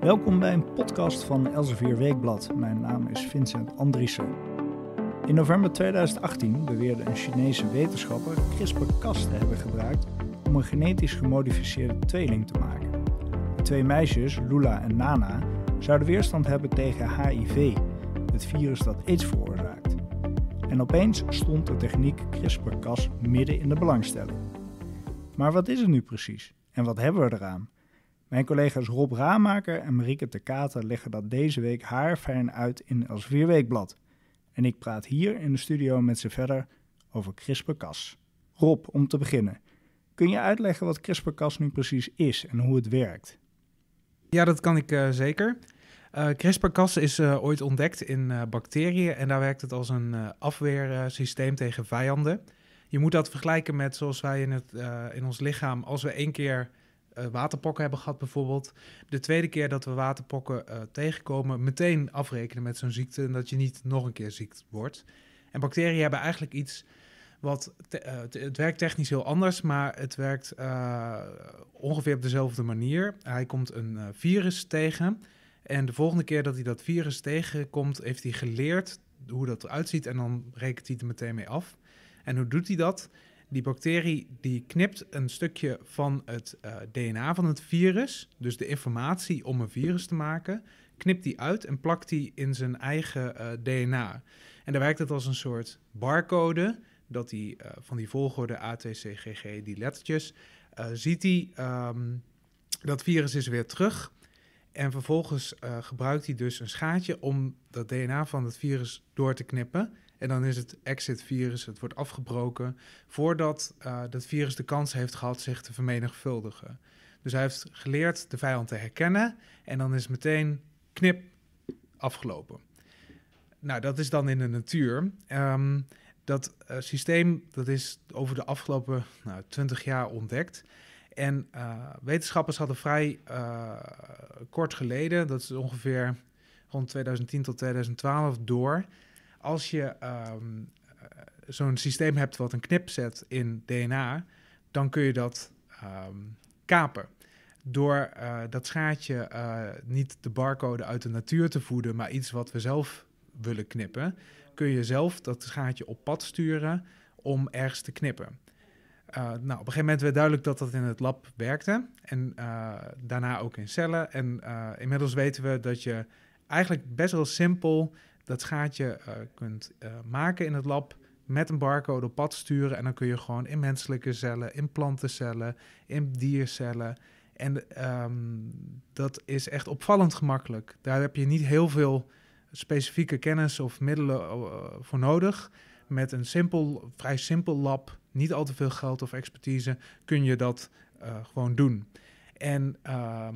Welkom bij een podcast van Elsevier Weekblad. Mijn naam is Vincent Andriessen. In november 2018 beweerde een Chinese wetenschapper CRISPR-Cas te hebben gebruikt om een genetisch gemodificeerde tweeling te maken. De twee meisjes, Lula en Nana, zouden weerstand hebben tegen HIV, het virus dat AIDS veroorzaakt. En opeens stond de techniek CRISPR-Cas midden in de belangstelling. Maar wat is het nu precies en wat hebben we eraan? Mijn collega's Rob Raamaker en Marieke de Kater leggen dat deze week haar fijn uit in Als Vierweekblad. En ik praat hier in de studio met ze verder over CRISPR-Cas. Rob, om te beginnen. Kun je uitleggen wat CRISPR-Cas nu precies is en hoe het werkt? Ja, dat kan ik eh, zeker. Uh, eh, CRISPR-Cas is eh, ooit ontdekt in bacteriën en daar werkt het als een afweersysteem tegen vijanden. Je moet dat vergelijken met zoals wij in, het, in ons lichaam, als we één keer eh, waterpokken hebben gehad bijvoorbeeld. De tweede keer dat we waterpokken eh, tegenkomen, meteen afrekenen met zo'n ziekte en dat je niet nog een keer ziek wordt. En bacteriën hebben eigenlijk iets wat eh, het werkt technisch heel anders, maar het werkt ongeveer op dezelfde manier. Hij komt een virus tegen en de volgende keer dat hij dat virus tegenkomt, heeft hij geleerd hoe dat eruit ziet en dan rekent hij er meteen mee af. En hoe doet hij dat? Die bacterie die knipt een stukje van het eh, DNA van het virus, dus de informatie om een virus te maken, knipt die uit en plakt die in zijn eigen eh, DNA. En dan werkt het als een soort barcode, dat die eh, van die volgorde ATCGG, die lettertjes, ziet hij ehm, dat virus is weer terug. En vervolgens gebruikt hij dus een schaartje om dat DNA van het virus door te knippen. En dan is het exit-virus, het wordt afgebroken voordat uh, dat virus de kans heeft gehad zich te vermenigvuldigen. Dus hij heeft geleerd de vijand te herkennen en dan is meteen knip afgelopen. Nou, dat is dan in de natuur. Ehm, dat eh, systeem dat is over de afgelopen nou, 20 jaar ontdekt. En eh, wetenschappers hadden vrij kort geleden, dat is ongeveer rond 2010 tot 2012, door als je ehm, eh, zo'n systeem hebt wat een knip zet in DNA, dan kun je dat ehm, kapen. Door eh, dat schaartje eh, niet de barcode uit de natuur te voeden, maar iets wat we zelf willen knippen, kun je zelf dat schaartje op pad sturen om ergens te knippen. nou, op een gegeven moment werd duidelijk dat dat in het lab werkte. En daarna ook in cellen. En inmiddels weten we dat je eigenlijk best wel simpel dat gaatje uh, kunt uh, maken in het lab met een barcode op pad sturen. En dan kun je gewoon in menselijke cellen, in plantencellen, in diercellen. En ehm, dat is echt opvallend gemakkelijk. Daar heb je niet heel veel specifieke kennis of middelen eh, voor nodig. Met een simpel, vrij simpel lab, niet al te veel geld of expertise, kun je dat gewoon doen. En ehm,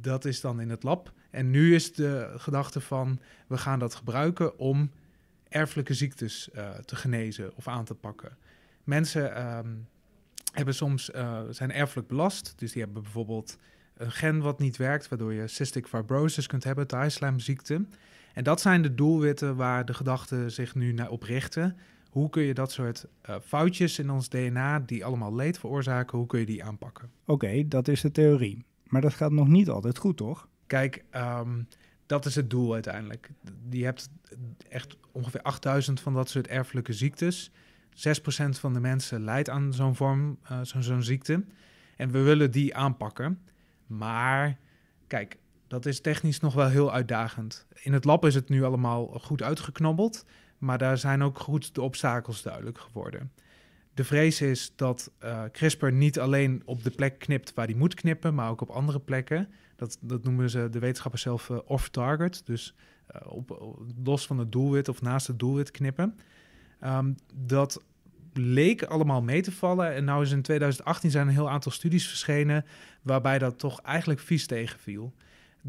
dat is dan in het lab. En nu is de gedachte van we gaan dat gebruiken om erfelijke ziektes eh, te genezen of aan te pakken. Mensen ehm, hebben soms, eh, zijn erfelijk belast, dus die hebben bijvoorbeeld een gen wat niet werkt, waardoor je cystic fibrosis kunt hebben, thaislijmziekte. En dat zijn de doelwitten waar de gedachten zich nu naar op richten. Hoe kun je dat soort eh, foutjes in ons DNA, die allemaal leed veroorzaken, hoe kun je die aanpakken? Oké, dat is de theorie. Maar dat gaat nog niet altijd goed, toch? Kijk, ehm, dat is het doel uiteindelijk. Je hebt echt ongeveer 8000 van dat soort erfelijke ziektes. 6% van de mensen lijdt aan zo'n vorm, eh, zo'n ziekte. En we willen die aanpakken. Maar kijk, dat is technisch nog wel heel uitdagend. In het lab is het nu allemaal goed uitgeknobbeld. Maar daar zijn ook goed de obstakels duidelijk geworden. De vrees is dat eh, CRISPR niet alleen op de plek knipt waar die moet knippen, maar ook op andere plekken. Dat, dat noemen ze de wetenschappers zelf eh, off-target. Dus eh, op, los van het doelwit of naast het doelwit knippen. Ehm, dat leek allemaal mee te vallen. En nou is in 2018 zijn een heel aantal studies verschenen waarbij dat toch eigenlijk vies tegenviel.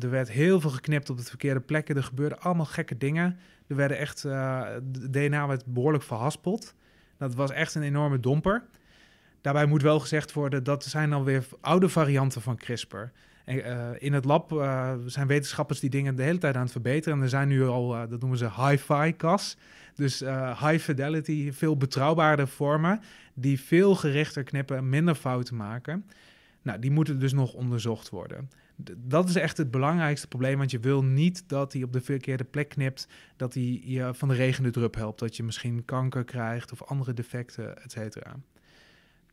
Er werd heel veel geknipt op de verkeerde plekken. Er gebeurden allemaal gekke dingen. Er werden echt, uh, eh, DNA werd behoorlijk verhaspeld. Dat was echt een enorme domper. Daarbij moet wel gezegd worden, dat zijn dan weer oude varianten van CRISPR. Eh, in het lab eh, zijn wetenschappers die dingen de hele tijd aan het verbeteren. En er zijn nu al, eh, dat noemen ze hi-fi cas. Dus high fidelity, veel betrouwbaarder vormen die veel gerichter knippen, minder fouten maken. Nou, die moeten dus nog onderzocht worden dat is echt het belangrijkste probleem. Want je wil niet dat hij op de verkeerde plek knipt. Dat hij je van de regende drup helpt. Dat je misschien kanker krijgt of andere defecten, et cetera.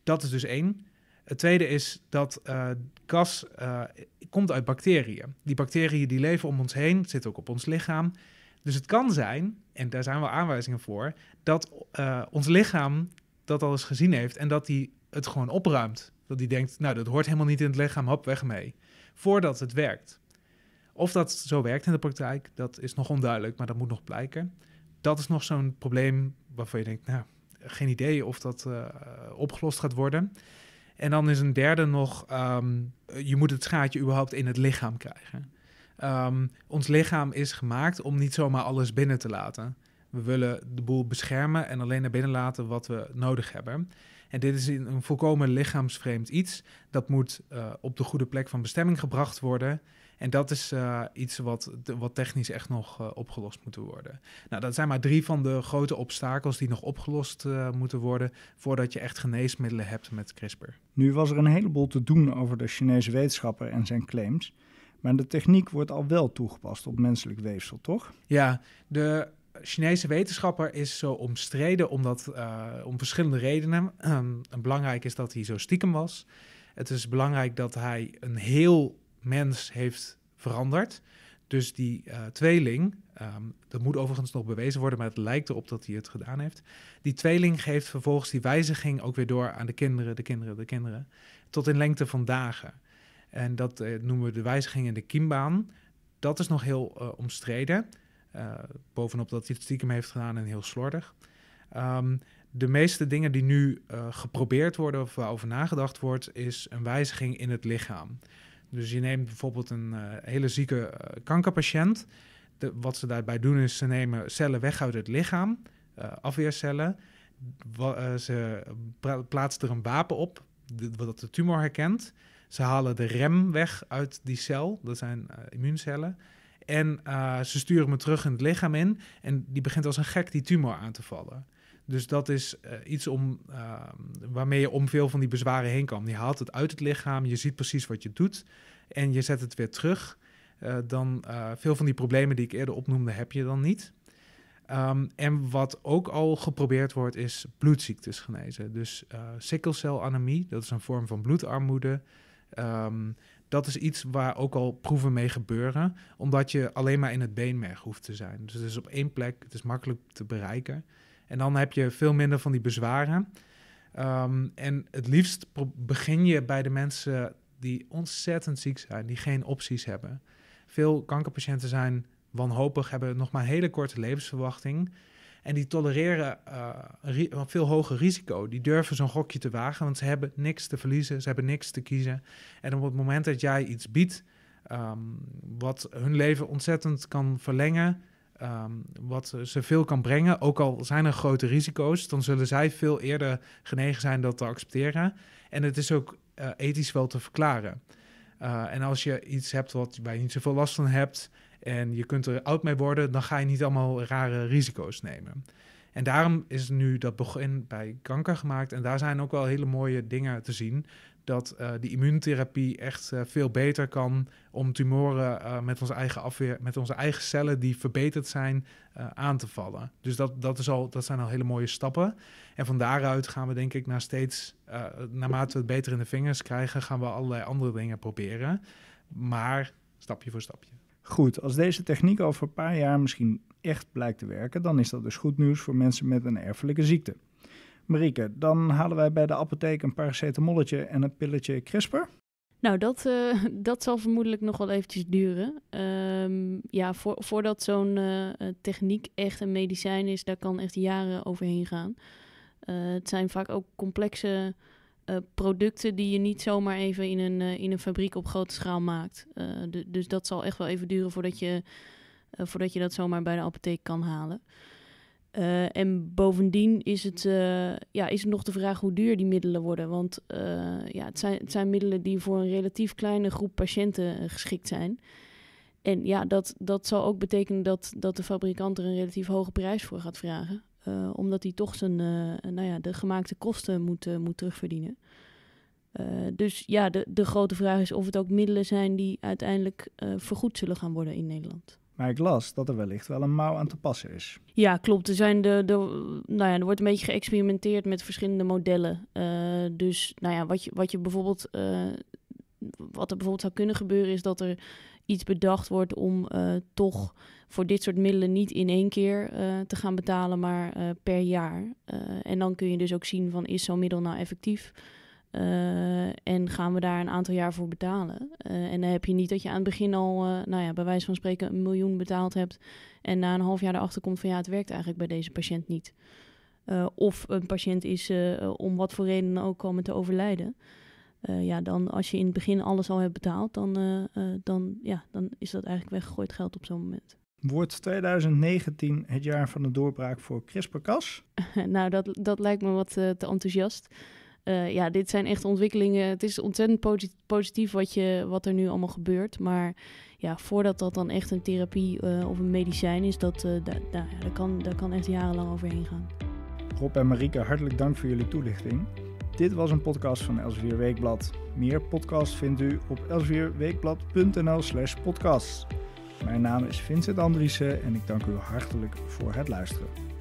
Dat is dus één. Het tweede is dat uh, gas eh, komt uit bacteriën. Die bacteriën die leven om ons heen, zitten ook op ons lichaam. Dus het kan zijn, en daar zijn wel aanwijzingen voor, dat eh, ons lichaam dat al eens gezien heeft en dat die het gewoon opruimt. Dat die denkt, nou dat hoort helemaal niet in het lichaam, hop, weg mee. Voordat het werkt. Of dat zo werkt in de praktijk, dat is nog onduidelijk, maar dat moet nog blijken. Dat is nog zo'n probleem waarvan je denkt, nou, geen idee of dat opgelost gaat worden. En dan is een derde nog, ehm, je moet het schaatje überhaupt in het lichaam krijgen. Ehm, ons lichaam is gemaakt om niet zomaar alles binnen te laten. We willen de boel beschermen en alleen naar binnen laten wat we nodig hebben. En dit is een volkomen lichaamsvreemd iets. Dat moet eh, op de goede plek van bestemming gebracht worden. En dat is eh, iets wat, wat technisch echt nog eh, opgelost moet worden. Nou, dat zijn maar drie van de grote obstakels die nog opgelost eh, moeten worden voordat je echt geneesmiddelen hebt met CRISPR. Nu was er een heleboel te doen over de Chinese wetenschapper en zijn claims. Maar de techniek wordt al wel toegepast op menselijk weefsel, toch? Ja, de Chinese wetenschapper is zo omstreden omdat, om verschillende redenen. Ehm, belangrijk is dat hij zo stiekem was. Het is belangrijk dat hij een heel mens heeft veranderd. Dus die eh, tweeling, ehm, dat moet overigens nog bewezen worden, maar het lijkt erop dat hij het gedaan heeft. Die tweeling geeft vervolgens die wijziging ook weer door aan de kinderen, de kinderen, de kinderen, tot in lengte van dagen. En dat eh, noemen we de wijziging in de kiembaan. Dat is nog heel eh, omstreden. bovenop dat hij het stiekem heeft gedaan en heel slordig. Ehm, de meeste dingen die nu geprobeerd worden of waarover nagedacht wordt, is een wijziging in het lichaam. Dus je neemt bijvoorbeeld een eh, hele zieke eh, kankerpatiënt. De, wat ze daarbij doen is ze nemen cellen weg uit het lichaam, eh, afweercellen. ze plaatsen er een wapen op dat de tumor herkent. Ze halen de rem weg uit die cel, dat zijn immuuncellen. En ze sturen hem terug in het lichaam in. En die begint als een gek die tumor aan te vallen. Dus dat is eh, iets om, ehm, waarmee je om veel van die bezwaren heen kan. Je haalt het uit het lichaam, je ziet precies wat je doet en je zet het weer terug. Eh, dan eh, veel van die problemen die ik eerder opnoemde heb je dan niet. Ehm, en wat ook al geprobeerd wordt is bloedziektes genezen. Dus sikkelcelanemie, dat is een vorm van bloedarmoede. Ehm, dat is iets waar ook al proeven mee gebeuren, omdat je alleen maar in het beenmerg hoeft te zijn. Dus het is op één plek, het is makkelijk te bereiken. En dan heb je veel minder van die bezwaren. Ehm, en het liefst begin je bij de mensen die ontzettend ziek zijn, die geen opties hebben. Veel kankerpatiënten zijn wanhopig, hebben nog maar een hele korte levensverwachting. En die tolereren een eh, veel hoger risico. Die durven zo'n gokje te wagen, want ze hebben niks te verliezen, ze hebben niks te kiezen. En op het moment dat jij iets biedt ehm, wat hun leven ontzettend kan verlengen, Ehm, wat ze veel kan brengen, ook al zijn er grote risico's, dan zullen zij veel eerder genegen zijn dat te accepteren. En het is ook eh, ethisch wel te verklaren. Eh, en als je iets hebt wat, waar je niet zoveel last van hebt en je kunt er oud mee worden, dan ga je niet allemaal rare risico's nemen. En daarom is nu dat begin bij kanker gemaakt. En daar zijn ook wel hele mooie dingen te zien. Dat uh, die immuuntherapie echt eh, veel beter kan om tumoren eh, met onze eigen afweer, met onze eigen cellen die verbeterd zijn, aan te vallen. Dus dat, dat, is al, dat zijn al hele mooie stappen. En van daaruit gaan we denk ik naar steeds, naarmate we het beter in de vingers krijgen, gaan we allerlei andere dingen proberen. Maar stapje voor stapje. Goed, als deze techniek over een paar jaar misschien echt blijkt te werken, dan is dat dus goed nieuws voor mensen met een erfelijke ziekte. Marieke, dan halen wij bij de apotheek een paracetamolletje en een pilletje CRISPR? Nou, dat, eh, dat zal vermoedelijk nog wel eventjes duren. Ehm, ja, voordat zo'n eh, techniek echt een medicijn is, daar kan echt jaren overheen gaan. Eh, het zijn vaak ook complexe eh, producten die je niet zomaar even in een, eh, in een fabriek op grote schaal maakt. Eh, dus dat zal echt wel even duren voordat je, voordat je dat zomaar bij de apotheek kan halen. en bovendien is het, ja, is nog de vraag hoe duur die middelen worden. Want ja, het, zijn, het zijn middelen die voor een relatief kleine groep patiënten geschikt zijn. En ja, dat, dat zal ook betekenen dat, dat de fabrikant er een relatief hoge prijs voor gaat vragen. Eh, omdat hij toch zijn, eh, nou ja, de gemaakte kosten moet, eh, moet terugverdienen. dus ja, de, de grote vraag is of het ook middelen zijn die uiteindelijk vergoed zullen gaan worden in Nederland. Maar ik las dat er wellicht wel een mouw aan te passen is. Ja, klopt. Er, zijn de, de, nou ja, er wordt een beetje geëxperimenteerd met verschillende modellen. dus nou ja, wat, je, wat, je bijvoorbeeld, wat er bijvoorbeeld zou kunnen gebeuren, is dat er iets bedacht wordt om eh, toch voor dit soort middelen niet in één keer eh, te gaan betalen, maar eh, per jaar. en dan kun je dus ook zien van is zo'n middel nou effectief? en gaan we daar een aantal jaar voor betalen? en dan heb je niet dat je aan het begin al, nou ja, bij wijze van spreken, een miljoen betaald hebt. En na een half jaar erachter komt van ja, het werkt eigenlijk bij deze patiënt niet. of een patiënt is om wat voor reden ook komen te overlijden. Eh, ja, dan als je in het begin alles al hebt betaald, dan, eh, eh, dan, ja, dan is dat eigenlijk weggegooid geld op zo'n moment. Wordt 2019 het jaar van de doorbraak voor CRISPR-Cas? nou, dat, dat lijkt me wat te enthousiast. ja, dit zijn echt ontwikkelingen. Het is ontzettend positief wat, je, wat er nu allemaal gebeurt. Maar ja, voordat dat dan echt een therapie of een medicijn is, dat, daar, kan, daar kan echt jarenlang overheen gaan. Rob en Marika, hartelijk dank voor jullie toelichting. Dit was een podcast van Elsevier Weekblad. Meer podcasts vindt u op elsevierweekblad.nl slash podcast. Mijn naam is Vincent Andriessen en ik dank u hartelijk voor het luisteren.